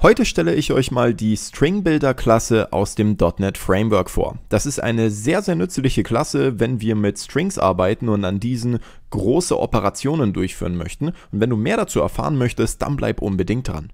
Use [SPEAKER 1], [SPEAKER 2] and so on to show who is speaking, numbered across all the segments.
[SPEAKER 1] Heute stelle ich euch mal die stringbuilder Klasse aus dem .NET Framework vor. Das ist eine sehr, sehr nützliche Klasse, wenn wir mit Strings arbeiten und an diesen große Operationen durchführen möchten. Und wenn du mehr dazu erfahren möchtest, dann bleib unbedingt dran.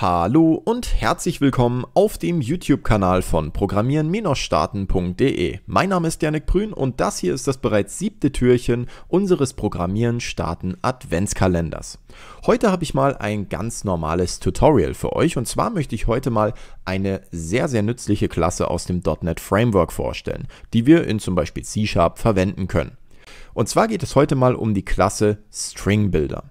[SPEAKER 1] Hallo und herzlich willkommen auf dem YouTube-Kanal von Programmieren-Starten.de. Mein Name ist Janik Brün und das hier ist das bereits siebte Türchen unseres Programmieren-Starten-Adventskalenders. Heute habe ich mal ein ganz normales Tutorial für euch und zwar möchte ich heute mal eine sehr, sehr nützliche Klasse aus dem .NET Framework vorstellen, die wir in zum Beispiel C-Sharp verwenden können. Und zwar geht es heute mal um die Klasse String Builder.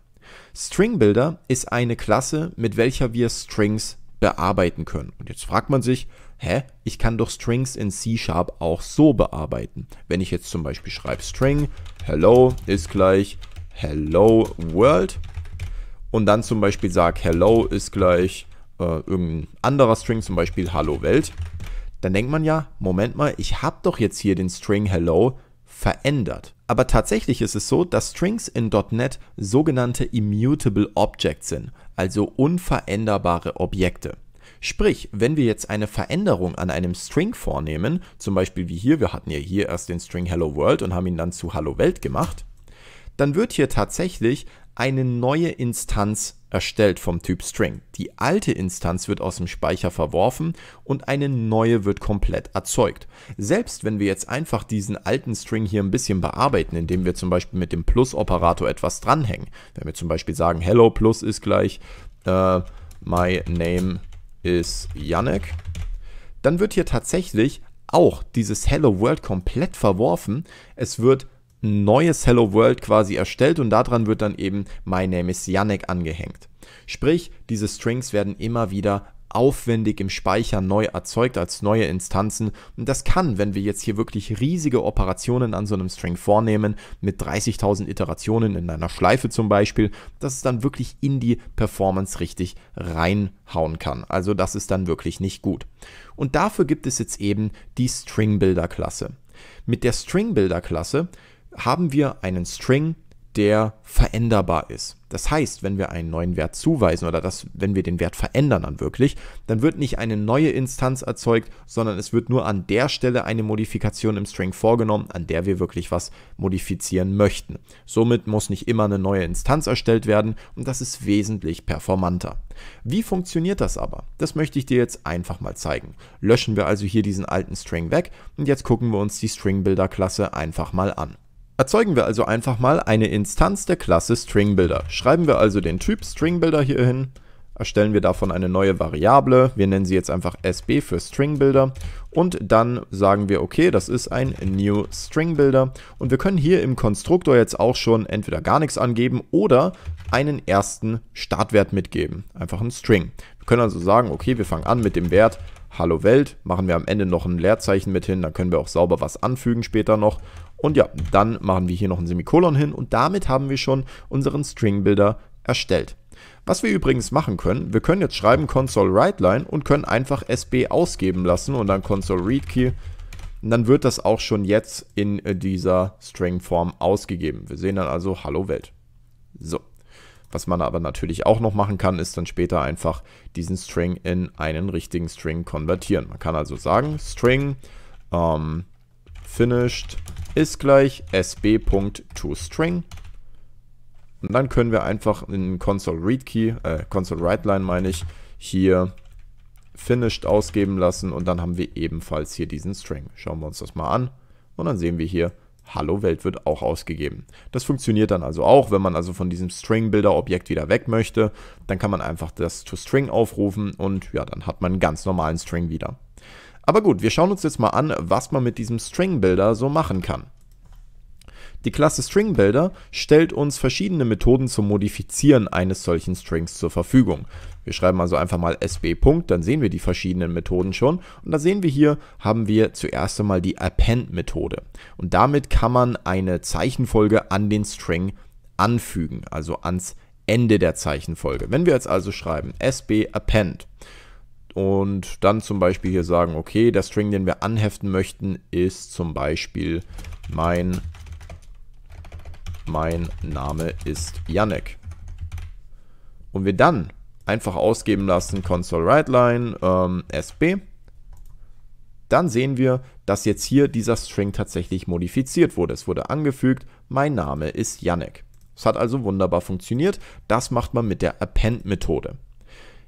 [SPEAKER 1] StringBuilder ist eine Klasse, mit welcher wir Strings bearbeiten können. Und jetzt fragt man sich, hä, ich kann doch Strings in C-Sharp auch so bearbeiten. Wenn ich jetzt zum Beispiel schreibe String, hello ist gleich hello world und dann zum Beispiel sage hello ist gleich äh, irgendein anderer String, zum Beispiel hallo Welt, dann denkt man ja, Moment mal, ich habe doch jetzt hier den String hello verändert. Aber tatsächlich ist es so, dass Strings in .NET sogenannte Immutable Objects sind, also unveränderbare Objekte. Sprich, wenn wir jetzt eine Veränderung an einem String vornehmen, zum Beispiel wie hier, wir hatten ja hier erst den String Hello World und haben ihn dann zu Hallo Welt gemacht, dann wird hier tatsächlich eine neue Instanz erstellt vom Typ String. Die alte Instanz wird aus dem Speicher verworfen und eine neue wird komplett erzeugt. Selbst wenn wir jetzt einfach diesen alten String hier ein bisschen bearbeiten, indem wir zum Beispiel mit dem Plus-Operator etwas dranhängen, wenn wir zum Beispiel sagen, hello plus ist gleich äh, my name is Yannick, dann wird hier tatsächlich auch dieses Hello World komplett verworfen. Es wird ein neues Hello World quasi erstellt und daran wird dann eben My Name is Yannick angehängt. Sprich, diese Strings werden immer wieder aufwendig im Speicher neu erzeugt als neue Instanzen. Und das kann, wenn wir jetzt hier wirklich riesige Operationen an so einem String vornehmen, mit 30.000 Iterationen in einer Schleife zum Beispiel, dass es dann wirklich in die Performance richtig reinhauen kann. Also das ist dann wirklich nicht gut. Und dafür gibt es jetzt eben die String Builder Klasse. Mit der String Builder Klasse haben wir einen String, der veränderbar ist. Das heißt, wenn wir einen neuen Wert zuweisen oder das, wenn wir den Wert verändern dann wirklich, dann wird nicht eine neue Instanz erzeugt, sondern es wird nur an der Stelle eine Modifikation im String vorgenommen, an der wir wirklich was modifizieren möchten. Somit muss nicht immer eine neue Instanz erstellt werden und das ist wesentlich performanter. Wie funktioniert das aber? Das möchte ich dir jetzt einfach mal zeigen. Löschen wir also hier diesen alten String weg und jetzt gucken wir uns die Stringbuilder-Klasse einfach mal an. Erzeugen wir also einfach mal eine Instanz der Klasse StringBuilder. Schreiben wir also den Typ StringBuilder hier hin, erstellen wir davon eine neue Variable, wir nennen sie jetzt einfach SB für StringBuilder und dann sagen wir, okay, das ist ein New StringBuilder und wir können hier im Konstruktor jetzt auch schon entweder gar nichts angeben oder einen ersten Startwert mitgeben, einfach einen String. Wir können also sagen, okay, wir fangen an mit dem Wert Hallo Welt, machen wir am Ende noch ein Leerzeichen mit hin, dann können wir auch sauber was anfügen später noch. Und ja, dann machen wir hier noch ein Semikolon hin und damit haben wir schon unseren String Builder erstellt. Was wir übrigens machen können, wir können jetzt schreiben console writeline und können einfach SB ausgeben lassen und dann console read key und dann wird das auch schon jetzt in äh, dieser String Form ausgegeben. Wir sehen dann also Hallo Welt. So. Was man aber natürlich auch noch machen kann, ist dann später einfach diesen String in einen richtigen String konvertieren. Man kann also sagen, String ähm, finished ist gleich sb.toString. Und dann können wir einfach in console read key, äh, console write line meine ich, hier finished ausgeben lassen und dann haben wir ebenfalls hier diesen String. Schauen wir uns das mal an und dann sehen wir hier, Hallo Welt wird auch ausgegeben. Das funktioniert dann also auch, wenn man also von diesem String Builder Objekt wieder weg möchte, dann kann man einfach das toString aufrufen und ja, dann hat man einen ganz normalen String wieder. Aber gut, wir schauen uns jetzt mal an, was man mit diesem String Builder so machen kann. Die Klasse StringBuilder stellt uns verschiedene Methoden zum Modifizieren eines solchen Strings zur Verfügung. Wir schreiben also einfach mal sb. dann sehen wir die verschiedenen Methoden schon. Und da sehen wir hier, haben wir zuerst einmal die Append-Methode. Und damit kann man eine Zeichenfolge an den String anfügen, also ans Ende der Zeichenfolge. Wenn wir jetzt also schreiben sb append und dann zum Beispiel hier sagen, okay, der String, den wir anheften möchten, ist zum Beispiel mein mein Name ist Yannick. Und wir dann einfach ausgeben lassen, console writeline ähm, sb, dann sehen wir, dass jetzt hier dieser String tatsächlich modifiziert wurde. Es wurde angefügt, mein Name ist Yannick. Es hat also wunderbar funktioniert. Das macht man mit der Append-Methode.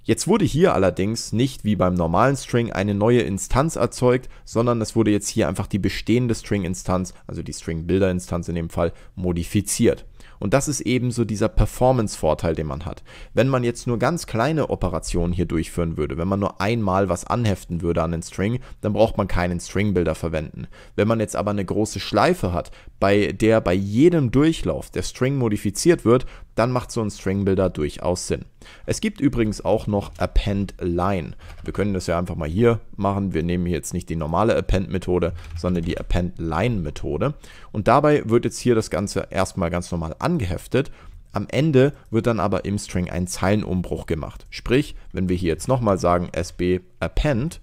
[SPEAKER 1] Jetzt wurde hier allerdings nicht wie beim normalen String eine neue Instanz erzeugt, sondern es wurde jetzt hier einfach die bestehende String-Instanz, also die String-Builder-Instanz in dem Fall, modifiziert. Und das ist eben so dieser Performance-Vorteil, den man hat. Wenn man jetzt nur ganz kleine Operationen hier durchführen würde, wenn man nur einmal was anheften würde an den String, dann braucht man keinen String-Builder verwenden. Wenn man jetzt aber eine große Schleife hat, bei der bei jedem Durchlauf der String modifiziert wird, dann macht so ein String Builder durchaus Sinn. Es gibt übrigens auch noch Append Line. Wir können das ja einfach mal hier machen. Wir nehmen jetzt nicht die normale Append-Methode, sondern die Append Line-Methode. Und dabei wird jetzt hier das Ganze erstmal ganz normal angeheftet. Am Ende wird dann aber im String ein Zeilenumbruch gemacht. Sprich, wenn wir hier jetzt nochmal sagen sb append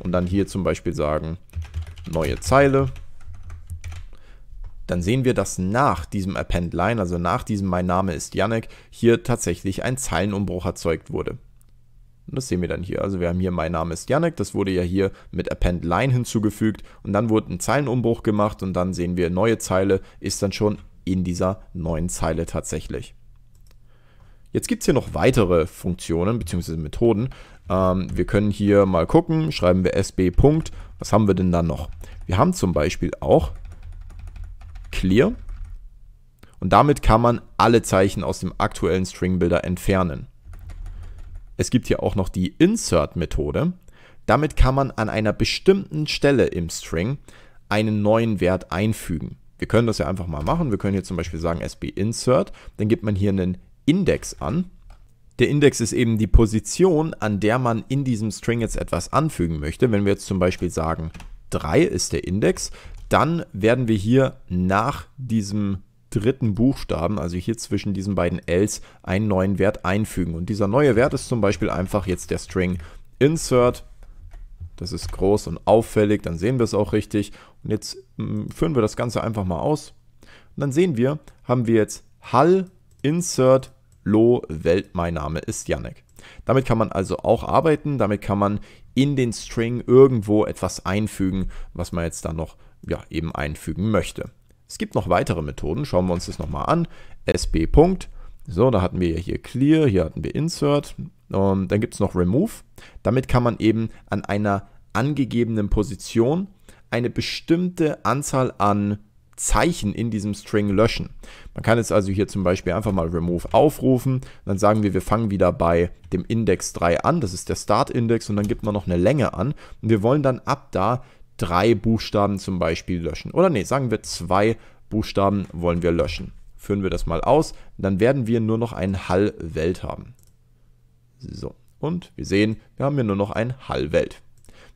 [SPEAKER 1] und dann hier zum Beispiel sagen neue Zeile, dann sehen wir, dass nach diesem Append Line, also nach diesem Mein Name ist Yannick, hier tatsächlich ein Zeilenumbruch erzeugt wurde. Und das sehen wir dann hier. Also wir haben hier Mein Name ist Yannick, das wurde ja hier mit Append Line hinzugefügt und dann wurde ein Zeilenumbruch gemacht und dann sehen wir, neue Zeile ist dann schon in dieser neuen Zeile tatsächlich. Jetzt gibt es hier noch weitere Funktionen bzw. Methoden. Ähm, wir können hier mal gucken, schreiben wir sb. Was haben wir denn da noch? Wir haben zum Beispiel auch clear. Und damit kann man alle Zeichen aus dem aktuellen String Builder entfernen. Es gibt hier auch noch die Insert-Methode. Damit kann man an einer bestimmten Stelle im String einen neuen Wert einfügen. Wir können das ja einfach mal machen. Wir können hier zum Beispiel sagen SB Insert. Dann gibt man hier einen Index an. Der Index ist eben die Position, an der man in diesem String jetzt etwas anfügen möchte. Wenn wir jetzt zum Beispiel sagen, 3 ist der Index, dann werden wir hier nach diesem dritten Buchstaben, also hier zwischen diesen beiden Ls, einen neuen Wert einfügen. Und dieser neue Wert ist zum Beispiel einfach jetzt der String insert. Das ist groß und auffällig, dann sehen wir es auch richtig. Und jetzt hm, führen wir das Ganze einfach mal aus. Und dann sehen wir, haben wir jetzt Hall insert Lo Welt, mein Name ist Yannick. Damit kann man also auch arbeiten, damit kann man in den String irgendwo etwas einfügen, was man jetzt dann noch ja, eben einfügen möchte. Es gibt noch weitere Methoden, schauen wir uns das nochmal an. SB. So, da hatten wir hier Clear, hier hatten wir Insert. Und ähm, dann gibt es noch Remove. Damit kann man eben an einer angegebenen Position eine bestimmte Anzahl an Zeichen in diesem String löschen. Man kann jetzt also hier zum Beispiel einfach mal Remove aufrufen. Dann sagen wir, wir fangen wieder bei dem Index 3 an. Das ist der Start-Index und dann gibt man noch eine Länge an. Und wir wollen dann ab da drei Buchstaben zum Beispiel löschen. Oder nee, sagen wir zwei Buchstaben wollen wir löschen. Führen wir das mal aus, dann werden wir nur noch ein Hall-Welt haben. So, und wir sehen, wir haben hier nur noch ein Hall-Welt.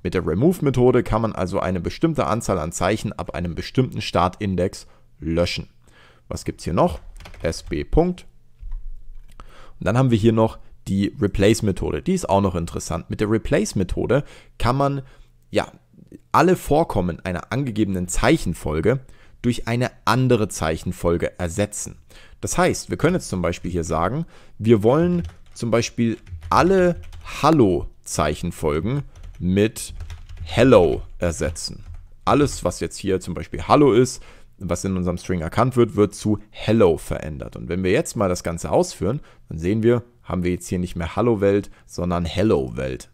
[SPEAKER 1] Mit der Remove-Methode kann man also eine bestimmte Anzahl an Zeichen ab einem bestimmten Startindex löschen. Was gibt es hier noch? SB. Und dann haben wir hier noch die Replace-Methode. Die ist auch noch interessant. Mit der Replace-Methode kann man ja, alle Vorkommen einer angegebenen Zeichenfolge durch eine andere Zeichenfolge ersetzen. Das heißt, wir können jetzt zum Beispiel hier sagen, wir wollen zum Beispiel alle Hallo-Zeichenfolgen mit Hello ersetzen. Alles, was jetzt hier zum Beispiel Hallo ist, was in unserem String erkannt wird, wird zu Hello verändert. Und wenn wir jetzt mal das Ganze ausführen, dann sehen wir, haben wir jetzt hier nicht mehr Hallo Welt, sondern Hello Welt.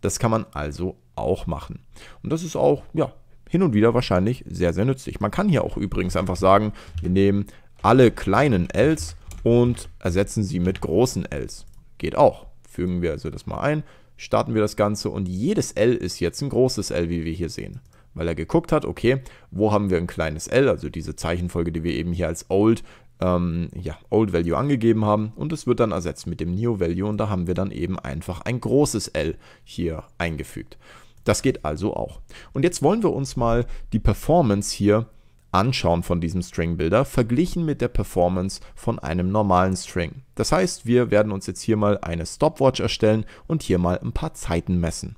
[SPEAKER 1] Das kann man also auch machen. Und das ist auch, ja, hin und wieder wahrscheinlich sehr, sehr nützlich. Man kann hier auch übrigens einfach sagen, wir nehmen alle kleinen Ls und ersetzen sie mit großen Ls. Geht auch. Fügen wir also das mal ein, starten wir das Ganze und jedes L ist jetzt ein großes L, wie wir hier sehen. Weil er geguckt hat, okay, wo haben wir ein kleines L, also diese Zeichenfolge, die wir eben hier als Old, ähm, ja, Old Value angegeben haben. Und es wird dann ersetzt mit dem New Value und da haben wir dann eben einfach ein großes L hier eingefügt. Das geht also auch. Und jetzt wollen wir uns mal die Performance hier anschauen von diesem String Builder, verglichen mit der Performance von einem normalen String. Das heißt, wir werden uns jetzt hier mal eine Stopwatch erstellen und hier mal ein paar Zeiten messen.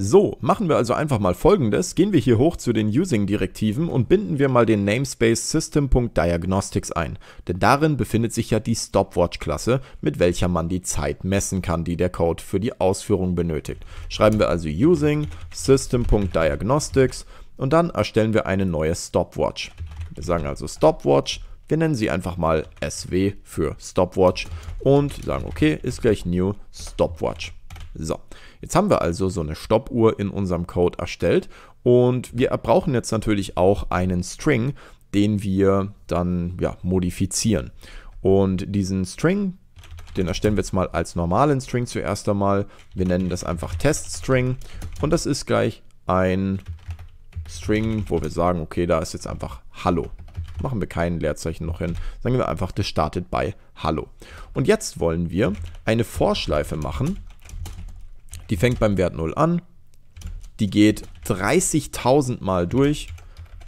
[SPEAKER 1] So, machen wir also einfach mal folgendes, gehen wir hier hoch zu den Using-Direktiven und binden wir mal den Namespace System.Diagnostics ein, denn darin befindet sich ja die Stopwatch-Klasse, mit welcher man die Zeit messen kann, die der Code für die Ausführung benötigt. Schreiben wir also Using System.Diagnostics und dann erstellen wir eine neue Stopwatch. Wir sagen also Stopwatch, wir nennen sie einfach mal SW für Stopwatch und sagen okay, ist gleich New Stopwatch. So, Jetzt haben wir also so eine Stoppuhr in unserem Code erstellt und wir brauchen jetzt natürlich auch einen String, den wir dann ja, modifizieren. Und diesen String, den erstellen wir jetzt mal als normalen String zuerst einmal. Wir nennen das einfach Teststring und das ist gleich ein String, wo wir sagen, okay, da ist jetzt einfach Hallo. Machen wir kein Leerzeichen noch hin. Sagen wir einfach, das startet bei Hallo. Und jetzt wollen wir eine Vorschleife machen, die fängt beim Wert 0 an. Die geht 30.000 Mal durch.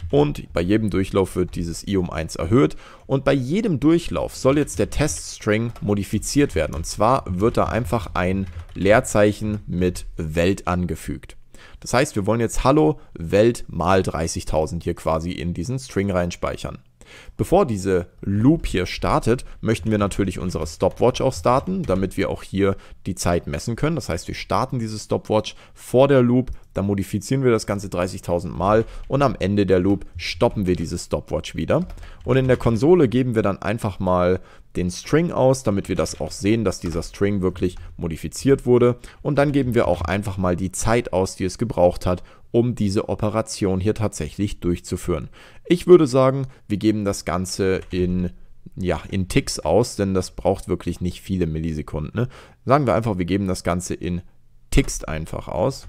[SPEAKER 1] Und bei jedem Durchlauf wird dieses i um 1 erhöht. Und bei jedem Durchlauf soll jetzt der Teststring modifiziert werden. Und zwar wird da einfach ein Leerzeichen mit Welt angefügt. Das heißt, wir wollen jetzt Hallo Welt mal 30.000 hier quasi in diesen String reinspeichern. Bevor diese Loop hier startet, möchten wir natürlich unsere Stopwatch auch starten, damit wir auch hier die Zeit messen können. Das heißt, wir starten diese Stopwatch vor der Loop, dann modifizieren wir das Ganze 30.000 Mal und am Ende der Loop stoppen wir diese Stopwatch wieder. Und in der Konsole geben wir dann einfach mal den String aus, damit wir das auch sehen, dass dieser String wirklich modifiziert wurde. Und dann geben wir auch einfach mal die Zeit aus, die es gebraucht hat, um diese Operation hier tatsächlich durchzuführen. Ich würde sagen, wir geben das Ganze in, ja, in Ticks aus, denn das braucht wirklich nicht viele Millisekunden. Ne? Sagen wir einfach, wir geben das Ganze in Ticks einfach aus.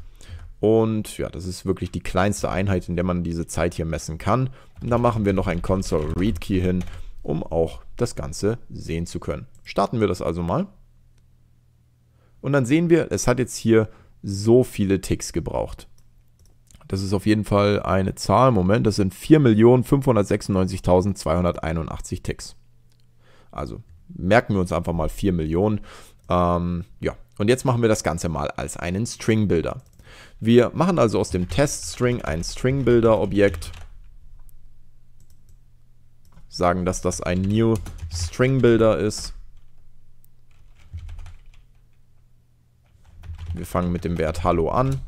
[SPEAKER 1] Und ja, das ist wirklich die kleinste Einheit, in der man diese Zeit hier messen kann. Und da machen wir noch ein Console Read Key hin, um auch das Ganze sehen zu können. Starten wir das also mal. Und dann sehen wir, es hat jetzt hier so viele Ticks gebraucht. Das ist auf jeden Fall eine Zahl. Moment, das sind 4.596.281 Ticks. Also merken wir uns einfach mal 4 Millionen. Ähm, ja, und jetzt machen wir das Ganze mal als einen String Builder. Wir machen also aus dem Test-String ein String Builder Objekt. Sagen, dass das ein New String Builder ist. Wir fangen mit dem Wert Hallo an.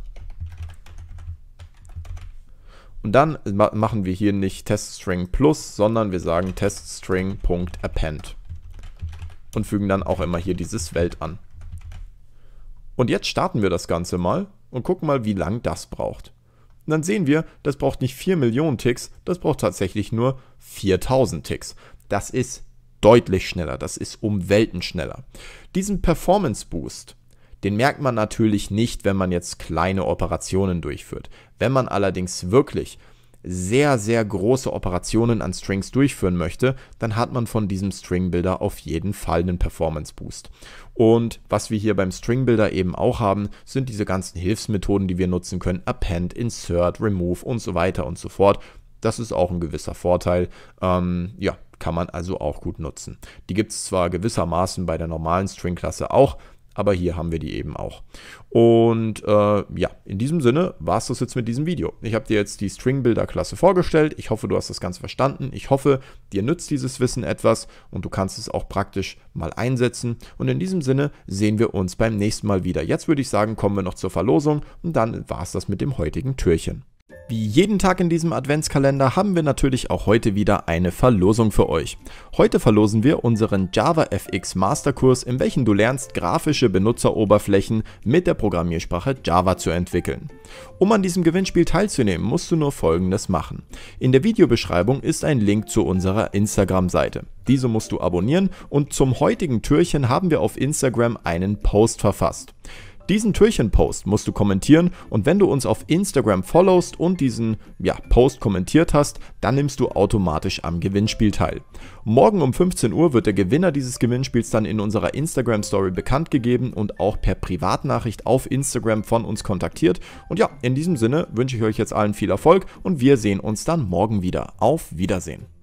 [SPEAKER 1] Und dann ma machen wir hier nicht teststring plus, sondern wir sagen teststring.append. Und fügen dann auch immer hier dieses Welt an. Und jetzt starten wir das Ganze mal und gucken mal, wie lang das braucht. Und dann sehen wir, das braucht nicht 4 Millionen Ticks, das braucht tatsächlich nur 4000 Ticks. Das ist deutlich schneller, das ist um Welten schneller. Diesen Performance Boost, den merkt man natürlich nicht, wenn man jetzt kleine Operationen durchführt. Wenn man allerdings wirklich sehr, sehr große Operationen an Strings durchführen möchte, dann hat man von diesem String Builder auf jeden Fall einen Performance Boost. Und was wir hier beim String Builder eben auch haben, sind diese ganzen Hilfsmethoden, die wir nutzen können. Append, Insert, Remove und so weiter und so fort. Das ist auch ein gewisser Vorteil. Ähm, ja, kann man also auch gut nutzen. Die gibt es zwar gewissermaßen bei der normalen String-Klasse auch, aber hier haben wir die eben auch. Und äh, ja, in diesem Sinne war es das jetzt mit diesem Video. Ich habe dir jetzt die String-Builder-Klasse vorgestellt. Ich hoffe, du hast das Ganze verstanden. Ich hoffe, dir nützt dieses Wissen etwas und du kannst es auch praktisch mal einsetzen. Und in diesem Sinne sehen wir uns beim nächsten Mal wieder. Jetzt würde ich sagen, kommen wir noch zur Verlosung und dann war es das mit dem heutigen Türchen. Wie jeden Tag in diesem Adventskalender haben wir natürlich auch heute wieder eine Verlosung für euch. Heute verlosen wir unseren Java FX Masterkurs, in welchem du lernst, grafische Benutzeroberflächen mit der Programmiersprache Java zu entwickeln. Um an diesem Gewinnspiel teilzunehmen, musst du nur folgendes machen. In der Videobeschreibung ist ein Link zu unserer Instagram-Seite. Diese musst du abonnieren und zum heutigen Türchen haben wir auf Instagram einen Post verfasst. Diesen Türchen-Post musst du kommentieren und wenn du uns auf Instagram followst und diesen ja, Post kommentiert hast, dann nimmst du automatisch am Gewinnspiel teil. Morgen um 15 Uhr wird der Gewinner dieses Gewinnspiels dann in unserer Instagram-Story bekannt gegeben und auch per Privatnachricht auf Instagram von uns kontaktiert. Und ja, in diesem Sinne wünsche ich euch jetzt allen viel Erfolg und wir sehen uns dann morgen wieder. Auf Wiedersehen.